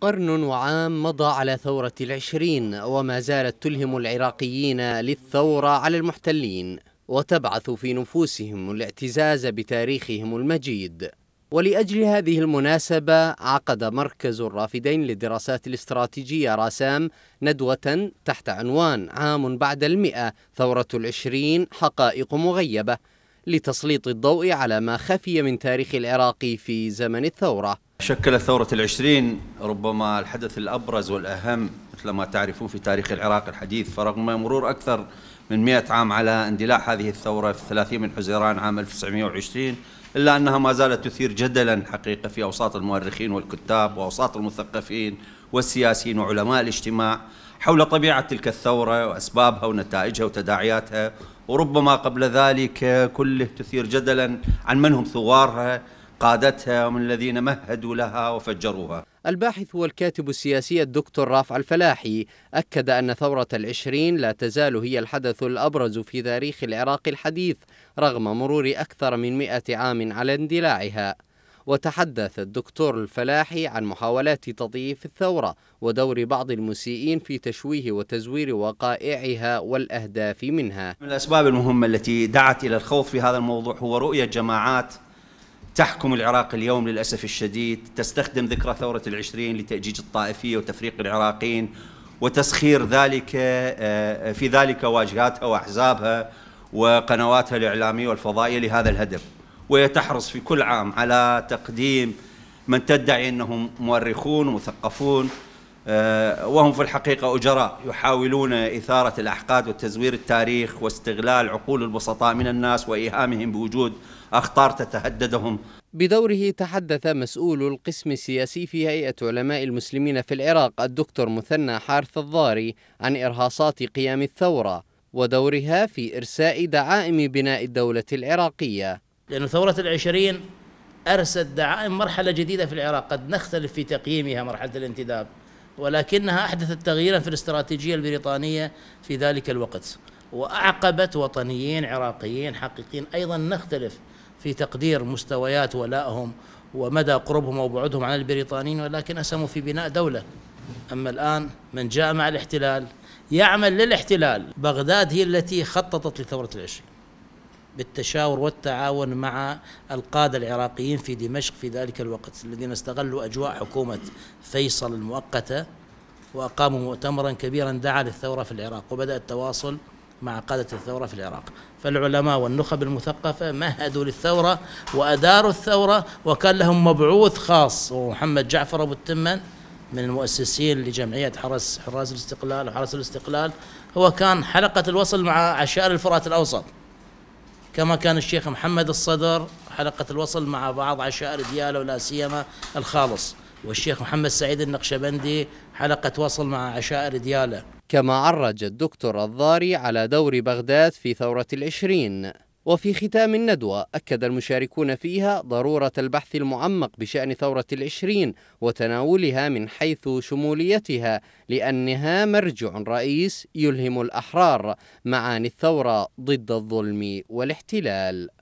قرن وعام مضى على ثورة العشرين وما زالت تلهم العراقيين للثورة على المحتلين وتبعث في نفوسهم الاعتزاز بتاريخهم المجيد ولأجل هذه المناسبة عقد مركز الرافدين للدراسات الاستراتيجية راسام ندوة تحت عنوان عام بعد المئة ثورة العشرين حقائق مغيبة لتسليط الضوء على ما خفي من تاريخ العراق في زمن الثوره شكلت ثورة العشرين ربما الحدث الأبرز والأهم مثل ما تعرفون في تاريخ العراق الحديث فرغم مرور أكثر من مئة عام على اندلاع هذه الثورة في الثلاثين من حزيران عام 1920 إلا أنها ما زالت تثير جدلا حقيقة في أوساط المؤرخين والكتاب وأوساط المثقفين والسياسيين وعلماء الاجتماع حول طبيعة تلك الثورة وأسبابها ونتائجها وتداعياتها وربما قبل ذلك كله تثير جدلا عن من هم ثوارها قادتها ومن الذين مهدوا لها وفجروها الباحث والكاتب السياسي الدكتور رافع الفلاحي أكد أن ثورة العشرين لا تزال هي الحدث الأبرز في تاريخ العراق الحديث رغم مرور أكثر من مئة عام على اندلاعها وتحدث الدكتور الفلاحي عن محاولات تضييف الثورة ودور بعض المسيئين في تشويه وتزوير وقائعها والأهداف منها من الأسباب المهمة التي دعت إلى الخوف في هذا الموضوع هو رؤية جماعات تحكم العراق اليوم للأسف الشديد تستخدم ذكرى ثورة العشرين لتأجيج الطائفية وتفريق العراقيين وتسخير ذلك آه، آه، في ذلك واجهاتها وأحزابها وقنواتها الإعلامية والفضائية لهذا الهدف ويتحرص في كل عام على تقديم من تدعي أنهم مؤرخون ومثقفون آه، وهم في الحقيقة أجراء يحاولون إثارة الأحقاد وتزوير التاريخ واستغلال عقول البسطاء من الناس وإيهامهم بوجود أخطار تتهددهم بدوره تحدث مسؤول القسم السياسي في هيئة علماء المسلمين في العراق الدكتور مثنى حارث الضاري عن إرهاصات قيام الثورة ودورها في إرساء دعائم بناء الدولة العراقية لأن ثورة العشرين أرست دعائم مرحلة جديدة في العراق قد نختلف في تقييمها مرحلة الانتداب ولكنها أحدثت تغييرا في الاستراتيجية البريطانية في ذلك الوقت وأعقبت وطنيين عراقيين حقيقيين أيضا نختلف في تقدير مستويات ولائهم ومدى قربهم وبعدهم عن البريطانيين ولكن أسهموا في بناء دولة أما الآن من جاء مع الاحتلال يعمل للاحتلال بغداد هي التي خططت لثورة العشرين بالتشاور والتعاون مع القادة العراقيين في دمشق في ذلك الوقت الذين استغلوا أجواء حكومة فيصل المؤقتة وأقاموا مؤتمرا كبيرا دعا للثورة في العراق وبدأ التواصل مع قادة الثورة في العراق فالعلماء والنخب المثقفة مهدوا للثورة وأداروا الثورة وكان لهم مبعوث خاص ومحمد جعفر أبو التمن من المؤسسين لجمعية حرس حراس الاستقلال وحرس الاستقلال هو كان حلقة الوصل مع عشائر الفرات الأوسط كما كان الشيخ محمد الصدر حلقة الوصل مع بعض عشائر ديالة ولا سيما الخالص والشيخ محمد سعيد النقشبندي حلقة وصل مع عشائر ديالة كما عرج الدكتور الضاري على دور بغداد في ثورة العشرين وفي ختام الندوة أكد المشاركون فيها ضرورة البحث المعمق بشأن ثورة العشرين وتناولها من حيث شموليتها لأنها مرجع رئيس يلهم الأحرار معاني الثورة ضد الظلم والاحتلال